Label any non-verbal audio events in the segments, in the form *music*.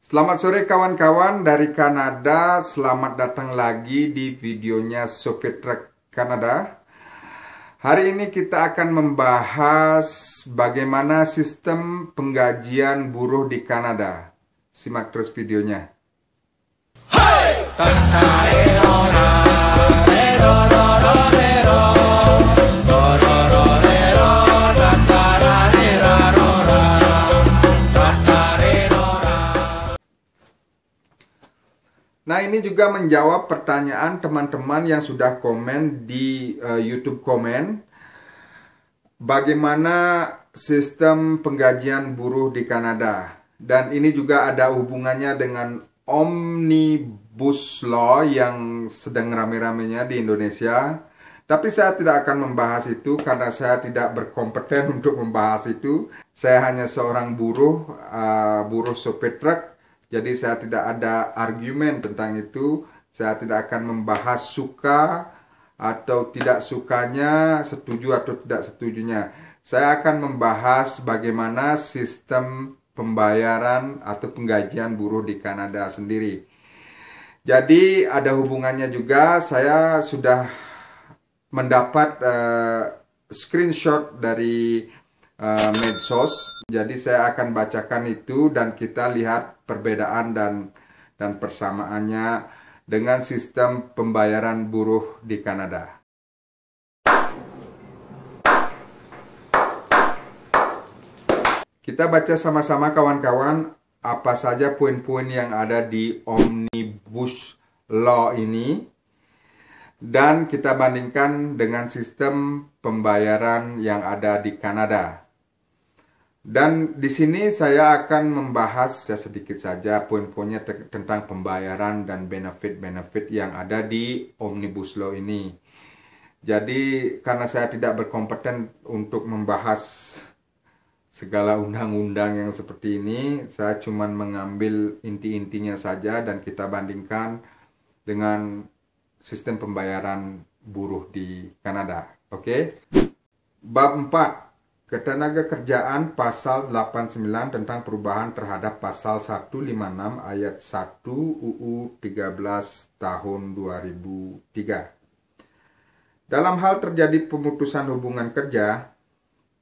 Selamat sore kawan-kawan dari Kanada, selamat datang lagi di videonya Sopir Truck Kanada. Hari ini kita akan membahas bagaimana sistem penggajian buruh di Kanada. Simak terus videonya. Hey! Nah, ini juga menjawab pertanyaan teman-teman yang sudah komen di uh, YouTube komen. Bagaimana sistem penggajian buruh di Kanada? Dan ini juga ada hubungannya dengan Omnibus Law yang sedang rame-ramenya di Indonesia. Tapi saya tidak akan membahas itu karena saya tidak berkompeten *laughs* untuk membahas itu. Saya hanya seorang buruh, uh, buruh sopir truk jadi saya tidak ada argumen tentang itu. Saya tidak akan membahas suka atau tidak sukanya, setuju atau tidak setujunya. Saya akan membahas bagaimana sistem pembayaran atau penggajian buruh di Kanada sendiri. Jadi ada hubungannya juga saya sudah mendapat uh, screenshot dari uh, medsos. Jadi saya akan bacakan itu dan kita lihat perbedaan dan dan persamaannya dengan sistem pembayaran buruh di Kanada. Kita baca sama-sama kawan-kawan apa saja poin-poin yang ada di Omnibus Law ini dan kita bandingkan dengan sistem pembayaran yang ada di Kanada. Dan di sini saya akan membahas ya sedikit saja poin-poinnya tentang pembayaran dan benefit-benefit yang ada di Omnibus Law ini. Jadi karena saya tidak berkompeten untuk membahas segala undang-undang yang seperti ini, saya cuma mengambil inti-intinya saja dan kita bandingkan dengan sistem pembayaran buruh di Kanada. Oke. Okay? Bab 4 Ketenaga kerjaan pasal 89 tentang perubahan terhadap pasal 156 ayat 1 UU 13 tahun 2003. Dalam hal terjadi pemutusan hubungan kerja,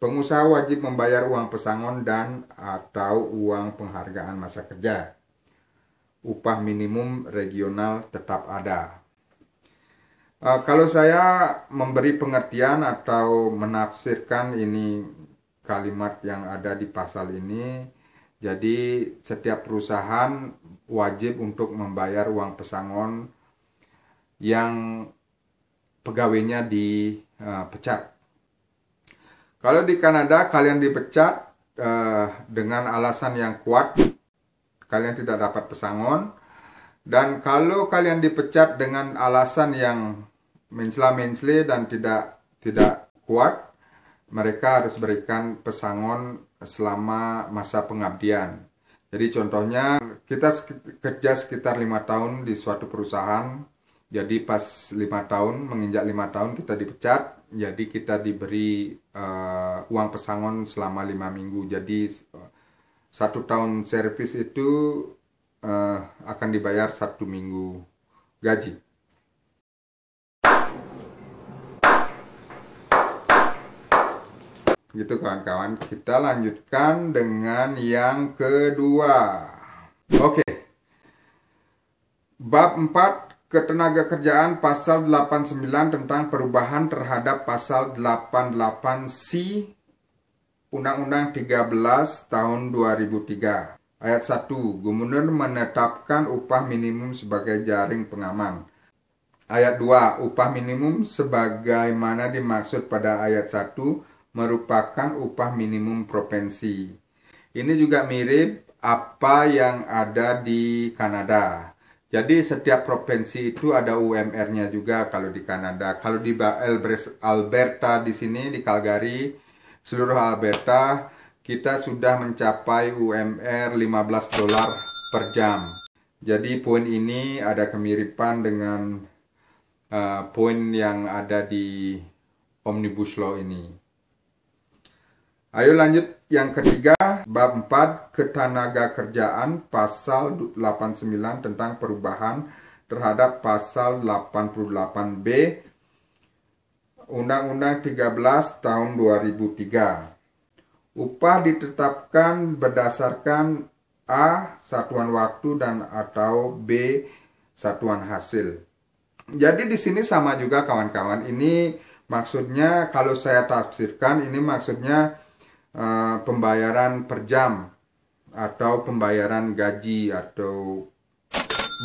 pengusaha wajib membayar uang pesangon dan atau uang penghargaan masa kerja. Upah minimum regional tetap ada. Eh, kalau saya memberi pengertian atau menafsirkan ini kalimat yang ada di pasal ini, jadi setiap perusahaan wajib untuk membayar uang pesangon yang pegawainya dipecat. Kalau di Kanada kalian dipecat uh, dengan alasan yang kuat, kalian tidak dapat pesangon. Dan kalau kalian dipecat dengan alasan yang mencela-mencela dan tidak tidak kuat, mereka harus berikan pesangon selama masa pengabdian. Jadi contohnya kita kerja sekitar lima tahun di suatu perusahaan, jadi pas lima tahun menginjak lima tahun kita dipecat, jadi kita diberi uh, uang pesangon selama lima minggu. Jadi eh, satu tahun servis itu uh, akan dibayar satu minggu gaji. Gitu kawan-kawan. Kita lanjutkan dengan yang kedua. Oke. Okay. Bab 4 Ketenaga Kerjaan Pasal 89 tentang perubahan terhadap Pasal 88C Undang-Undang 13 tahun 2003. Ayat 1. Gubernur menetapkan upah minimum sebagai jaring pengaman. Ayat 2. Upah minimum sebagaimana dimaksud pada ayat 1 merupakan upah minimum provinsi. Ini juga mirip apa yang ada di Kanada. Jadi setiap provinsi itu ada UMR-nya juga kalau di Kanada. Kalau di Alberta di sini di Calgary, seluruh Alberta kita sudah mencapai UMR 15 dolar per jam. Jadi poin ini ada kemiripan dengan uh, poin yang ada di Omnibus Law ini. Ayo lanjut yang ketiga, bab 4 ketanaga kerjaan pasal 89 tentang perubahan terhadap pasal 88B Undang-Undang 13 tahun 2003. Upah ditetapkan berdasarkan A satuan waktu dan atau B satuan hasil. Jadi di sini sama juga kawan-kawan. Ini maksudnya kalau saya tafsirkan ini maksudnya Eh, pembayaran per jam atau pembayaran gaji atau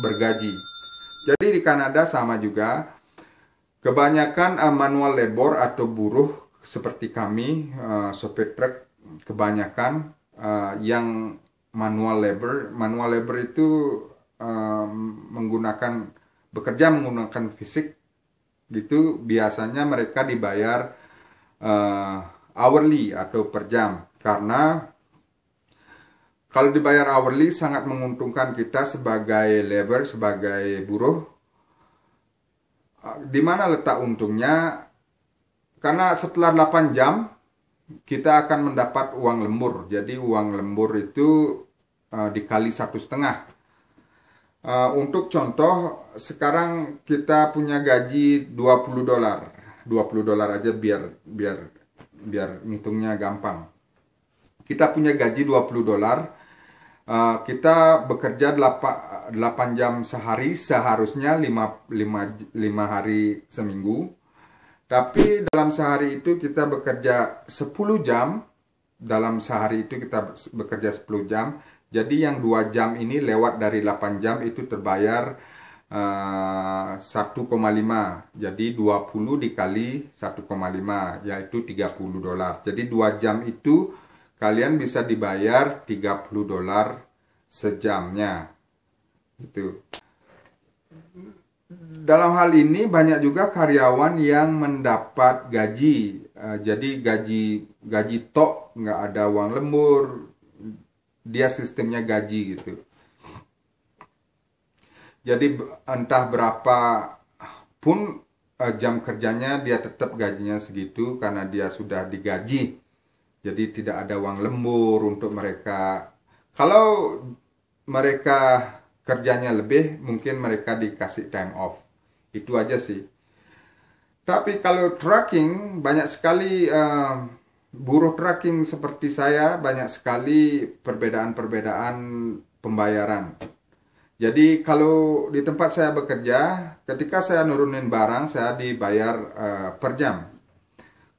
bergaji. Jadi di Kanada sama juga kebanyakan eh, manual labor atau buruh seperti kami uh, sopir truk kebanyakan yang manual labor manual labor itu menggunakan bekerja menggunakan fisik gitu biasanya mereka dibayar uh, hourly atau per jam karena kalau dibayar hourly sangat menguntungkan kita sebagai labor, sebagai buruh. Di mana letak untungnya? Karena setelah 8 jam kita akan mendapat uang lembur. Jadi uang lembur itu uh, dikali satu setengah. Uh, untuk contoh, sekarang kita punya gaji 20 dolar. 20 dolar aja biar biar biar ngitungnya gampang. Kita punya gaji 20 dolar. Uh, kita bekerja 8, 8 jam sehari, seharusnya 5, 5, 5 hari seminggu. Tapi dalam sehari itu kita bekerja 10 jam, dalam sehari itu kita bekerja 10 jam, jadi yang 2 jam ini lewat dari 8 jam itu terbayar uh, eh, 1,5 jadi 20 dikali 1,5 yaitu 30 dolar jadi 2 jam itu kalian bisa dibayar 30 dolar sejamnya itu dalam hal ini banyak juga karyawan yang mendapat gaji uh, jadi gaji gaji tok nggak ada uang lembur dia sistemnya gaji gitu jadi entah berapa pun eh, jam kerjanya dia tetap gajinya segitu karena dia sudah digaji. Jadi tidak ada uang lembur untuk mereka. Kalau mereka kerjanya lebih, mungkin mereka dikasih time off. Itu aja sih. Tapi kalau trucking, banyak sekali uh, buruh trucking seperti saya, banyak sekali perbedaan-perbedaan pembayaran. Jadi kalau di tempat saya bekerja, ketika saya nurunin barang, saya dibayar uh, per jam.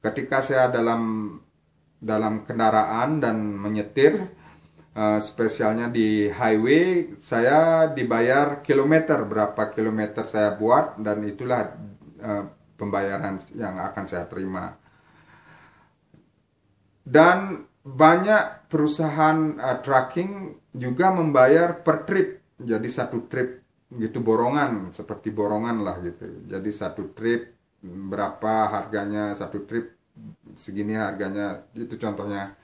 Ketika saya dalam dalam kendaraan dan menyetir, uh, spesialnya di highway, saya dibayar kilometer berapa kilometer saya buat dan itulah uh, pembayaran yang akan saya terima. Dan banyak perusahaan uh, trucking juga membayar per trip jadi satu trip gitu borongan seperti borongan lah gitu jadi satu trip berapa harganya satu trip segini harganya itu contohnya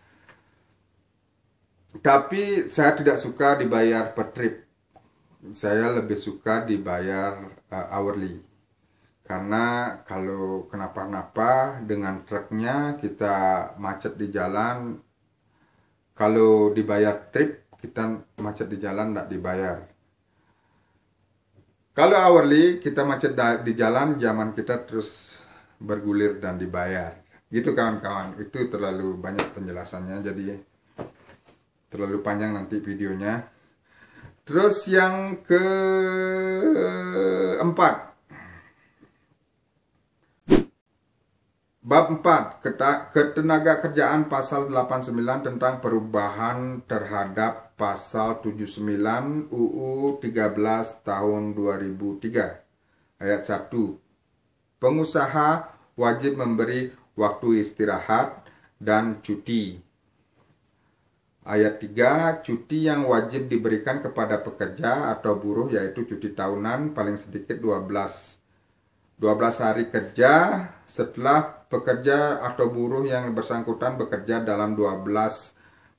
tapi saya tidak suka dibayar per trip saya lebih suka dibayar uh, hourly karena kalau kenapa-napa dengan truknya kita macet di jalan kalau dibayar trip kita macet di jalan tidak dibayar kalau hourly kita macet di jalan, zaman kita terus bergulir dan dibayar. Gitu kawan-kawan, itu terlalu banyak penjelasannya, jadi terlalu panjang nanti videonya. Terus yang keempat, Bab 4, ketenaga kerjaan pasal 89 tentang perubahan terhadap pasal 79 UU 13 tahun 2003 ayat 1. Pengusaha wajib memberi waktu istirahat dan cuti. Ayat 3, cuti yang wajib diberikan kepada pekerja atau buruh yaitu cuti tahunan paling sedikit 12 12 hari kerja setelah pekerja atau buruh yang bersangkutan bekerja dalam 12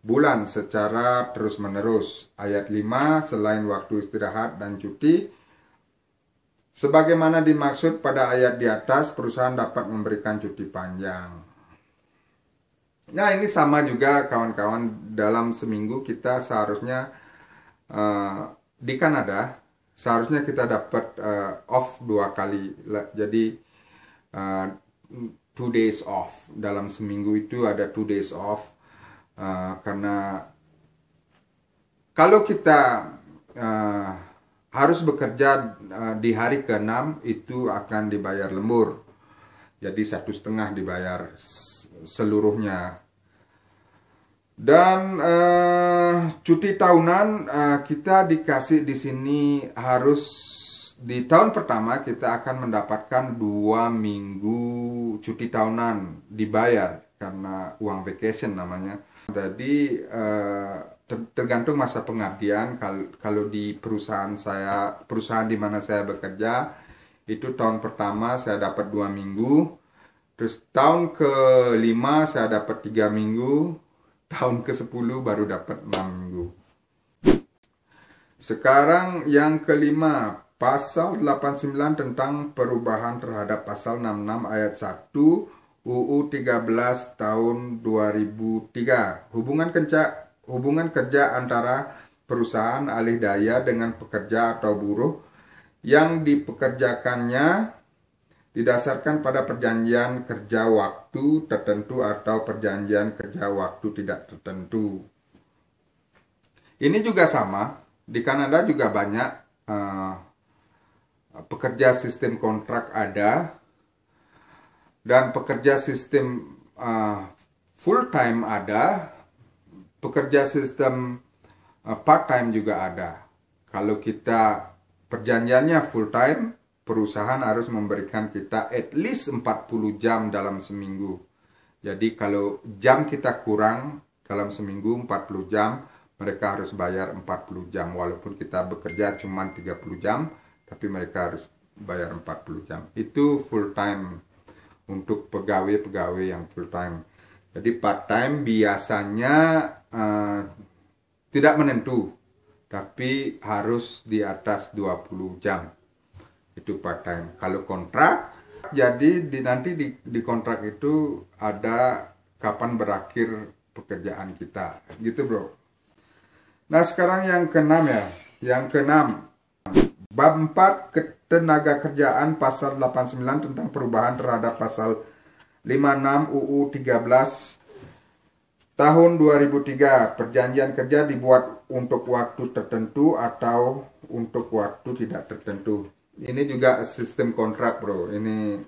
bulan secara terus-menerus. Ayat 5 selain waktu istirahat dan cuti sebagaimana dimaksud pada ayat di atas perusahaan dapat memberikan cuti panjang. Nah, ini sama juga kawan-kawan dalam seminggu kita seharusnya uh, di Kanada seharusnya kita dapat uh, off dua kali jadi uh, two days off dalam seminggu itu ada two days off uh, karena kalau kita uh, harus bekerja uh, di hari ke-6 itu akan dibayar lembur jadi satu setengah dibayar seluruhnya dan uh, cuti tahunan uh, kita dikasih di sini harus di tahun pertama kita akan mendapatkan dua minggu cuti tahunan dibayar karena uang vacation namanya. Jadi uh, tergantung masa pengabdian kalau, kalau di perusahaan saya perusahaan di mana saya bekerja itu tahun pertama saya dapat dua minggu terus tahun kelima saya dapat tiga minggu tahun ke-10 baru dapat 6 minggu. Sekarang yang kelima, pasal 89 tentang perubahan terhadap pasal 66 ayat 1 UU 13 tahun 2003. Hubungan kerja hubungan kerja antara perusahaan alih daya dengan pekerja atau buruh yang dipekerjakannya didasarkan pada perjanjian kerja waktu tertentu atau perjanjian kerja waktu tidak tertentu. Ini juga sama, di Kanada juga banyak uh, pekerja sistem kontrak ada dan pekerja sistem uh, eh, full time ada, pekerja sistem uh, eh, part time juga ada. Kalau kita perjanjiannya full time perusahaan harus memberikan kita at least 40 jam dalam seminggu. Jadi kalau jam kita kurang dalam seminggu 40 jam, mereka harus bayar 40 jam. Walaupun kita bekerja cuma 30 jam, tapi mereka harus bayar 40 jam. Itu full time untuk pegawai-pegawai yang full time. Jadi part time biasanya uh, tidak menentu, tapi harus di atas 20 jam itu part time. Kalau kontrak, jadi di, nanti di, di kontrak itu ada kapan berakhir pekerjaan kita, gitu bro. Nah sekarang yang keenam ya, yang keenam bab 4 ketenaga kerjaan pasal 89 tentang perubahan terhadap pasal 56 UU 13 tahun 2003 perjanjian kerja dibuat untuk waktu tertentu atau untuk waktu tidak tertentu ini juga sistem kontrak bro ini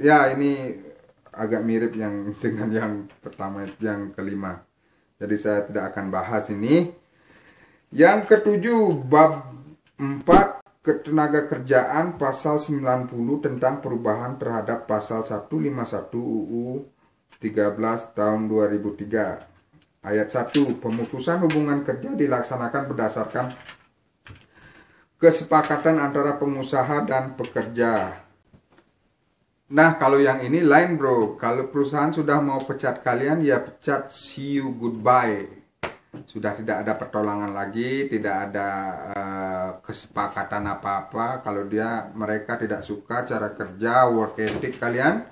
ya ini agak mirip yang *laughs* dengan yang pertama yang kelima jadi saya tidak akan bahas ini yang ketujuh bab 4 ketenaga kerjaan pasal 90 tentang perubahan terhadap pasal 151 UU 13 tahun 2003 ayat 1 pemutusan hubungan kerja dilaksanakan berdasarkan kesepakatan antara pengusaha dan pekerja. Nah, kalau yang ini lain, bro. Kalau perusahaan sudah mau pecat kalian, ya pecat see you goodbye. Sudah tidak ada pertolongan lagi, tidak ada uh, kesepakatan apa-apa. Kalau dia mereka tidak suka cara kerja, work ethic kalian,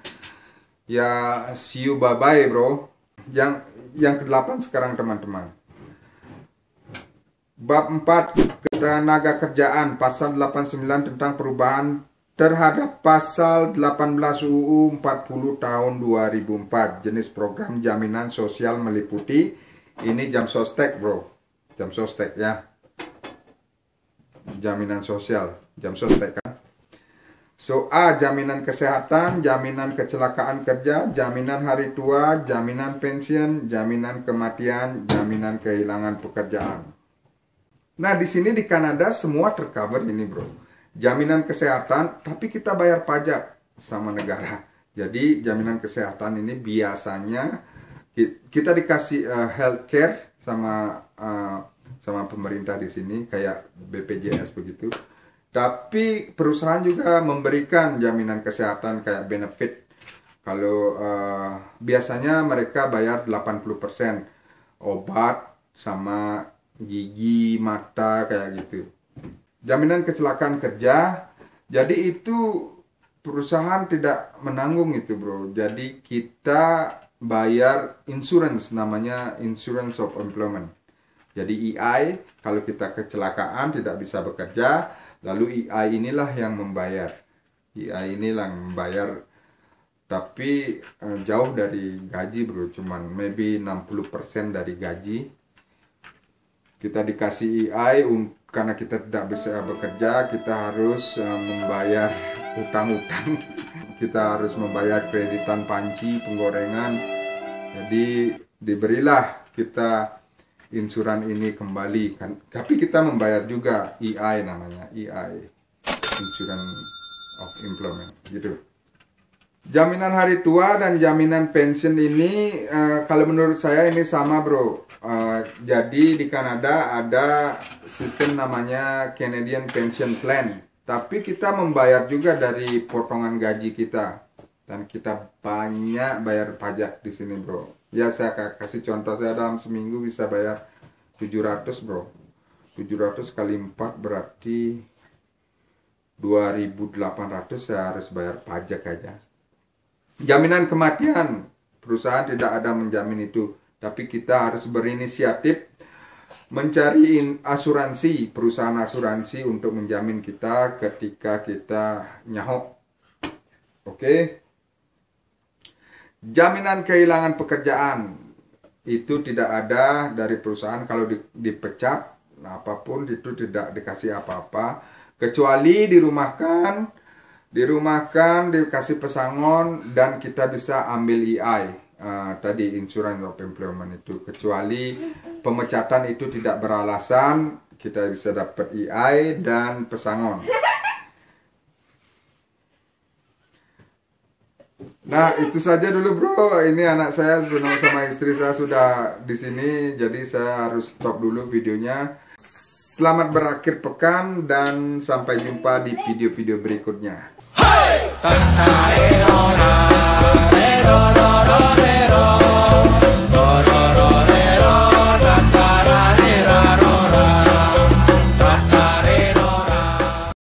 ya see you bye-bye, bro. Yang yang kedelapan sekarang, teman-teman. Bab 4 Ketenaga Kerjaan pasal 89 tentang perubahan terhadap pasal 18 UU 40 tahun 2004 jenis program jaminan sosial meliputi ini jam sostek bro jam sostek ya jaminan sosial jam sostek kan so A jaminan kesehatan jaminan kecelakaan kerja jaminan hari tua jaminan pensiun jaminan kematian jaminan kehilangan pekerjaan Nah, di sini di Kanada semua tercover ini, Bro. Jaminan kesehatan, tapi kita bayar pajak sama negara. Jadi, jaminan kesehatan ini biasanya kita dikasih uh, healthcare sama uh, sama pemerintah di sini kayak BPJS begitu. Tapi perusahaan juga memberikan jaminan kesehatan kayak benefit. Kalau uh, biasanya mereka bayar 80% obat sama gigi, mata kayak gitu. Jaminan kecelakaan kerja. Jadi itu perusahaan tidak menanggung itu, Bro. Jadi kita bayar insurance namanya insurance of employment. Jadi EI kalau kita kecelakaan tidak bisa bekerja, lalu EI inilah yang membayar. EI inilah yang membayar tapi eh, jauh dari gaji bro cuman maybe 60% dari gaji kita dikasih EI karena kita tidak bisa bekerja kita harus eh, membayar utang-utang *laughs* kita harus membayar kreditan panci penggorengan jadi diberilah kita insuran ini kembali kan tapi kita membayar juga EI namanya EI insurance of employment gitu Jaminan hari tua dan jaminan pensiun ini uh, kalau menurut saya ini sama bro. Uh, jadi di Kanada ada sistem namanya Canadian Pension Plan. Tapi kita membayar juga dari potongan gaji kita dan kita banyak bayar pajak di sini bro. Ya saya kasih contoh saya dalam seminggu bisa bayar 700 bro. 700 kali 4 berarti 2800 saya harus bayar pajak aja Jaminan kematian. Perusahaan tidak ada menjamin itu. Tapi kita harus berinisiatif mencari asuransi, perusahaan asuransi untuk menjamin kita ketika kita nyahok. Oke. Jaminan kehilangan pekerjaan itu tidak ada dari perusahaan kalau dipecat, apapun itu tidak dikasih apa-apa kecuali dirumahkan dirumahkan dikasih pesangon dan kita bisa ambil EI uh, ah, tadi insurance of employment itu kecuali pemecatan itu tidak beralasan kita bisa dapat EI dan pesangon Nah itu saja dulu bro. Ini anak saya senang sama istri saya sudah di sini, jadi saya harus stop dulu videonya. Selamat berakhir pekan dan sampai jumpa di video-video berikutnya. Hey!